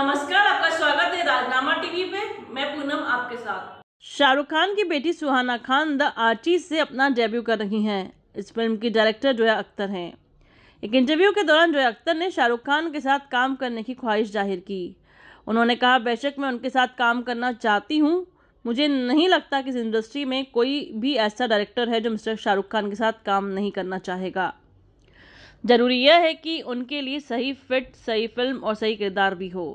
नमस्कार आपका स्वागत है राजनामा टीवी पे मैं पूनम आपके साथ शाहरुख खान की बेटी सुहाना खान द आर्ची से अपना डेब्यू कर रही हैं इस फिल्म की डायरेक्टर जोया अख्तर हैं एक इंटरव्यू के दौरान जोया अख्तर ने शाहरुख खान के साथ काम करने की ख्वाहिश जाहिर की उन्होंने कहा बेशक मैं उनके साथ काम करना चाहती हूँ मुझे नहीं लगता कि इस इंडस्ट्री में कोई भी ऐसा डायरेक्टर है जो मिस्टर शाहरुख खान के साथ काम नहीं करना चाहेगा ज़रूरी यह है कि उनके लिए सही फिट सही फिल्म और सही किरदार भी हो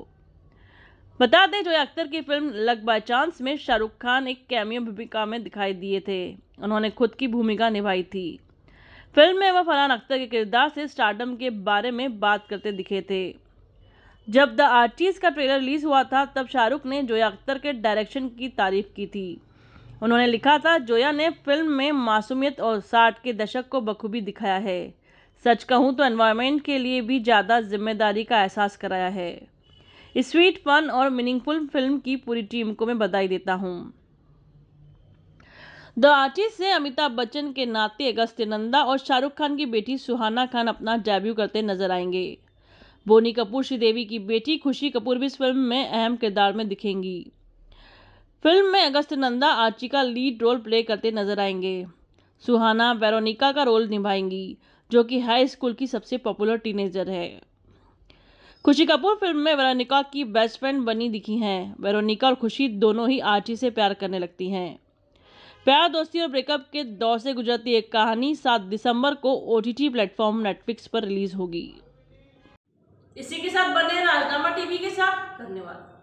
बता दें जोया अख्तर की फिल्म लग बाय चांस में शाहरुख खान एक कैमियो भूमिका में दिखाई दिए थे उन्होंने खुद की भूमिका निभाई थी फिल्म में वह फरहान अख्तर के किरदार से स्टार्टम के बारे में बात करते दिखे थे जब द आर्टिस्ट का ट्रेलर रिलीज हुआ था तब शाहरुख ने जोया अख्तर के डायरेक्शन की तारीफ की थी उन्होंने लिखा था जोया ने फिल्म में मासूमियत और साठ के दशक को बखूबी दिखाया है सच कहूँ तो एनवायरमेंट के लिए भी ज़्यादा जिम्मेदारी का एहसास कराया है स्वीट फन और मीनिंगफुल फिल्म की पूरी टीम को मैं बधाई देता हूँ द आर्टिस्ट से अमिताभ बच्चन के नाते अगस्त्य नंदा और शाहरुख खान की बेटी सुहाना खान अपना डेब्यू करते नजर आएंगे बोनी कपूर श्रीदेवी की बेटी खुशी कपूर भी इस फिल्म में अहम किरदार में दिखेंगी फिल्म में अगस्त नंदा आर्ची का लीड रोल प्ले करते नजर आएंगे सुहाना वेरोनिका का रोल निभाएंगी जो कि हाई स्कूल की सबसे पॉपुलर टीनेजर है खुशी कपूर फिल्म में वेरोनिका की बेस्ट फ्रेंड बनी दिखी हैं वेरोनिका और खुशी दोनों ही आर्ची से प्यार करने लगती हैं प्यार दोस्ती और ब्रेकअप के दौर से गुजरती एक कहानी 7 दिसंबर को ओ टी प्लेटफॉर्म नेटफ्लिक्स पर रिलीज होगी इसी के साथ बने राजनामा टीवी के साथ धन्यवाद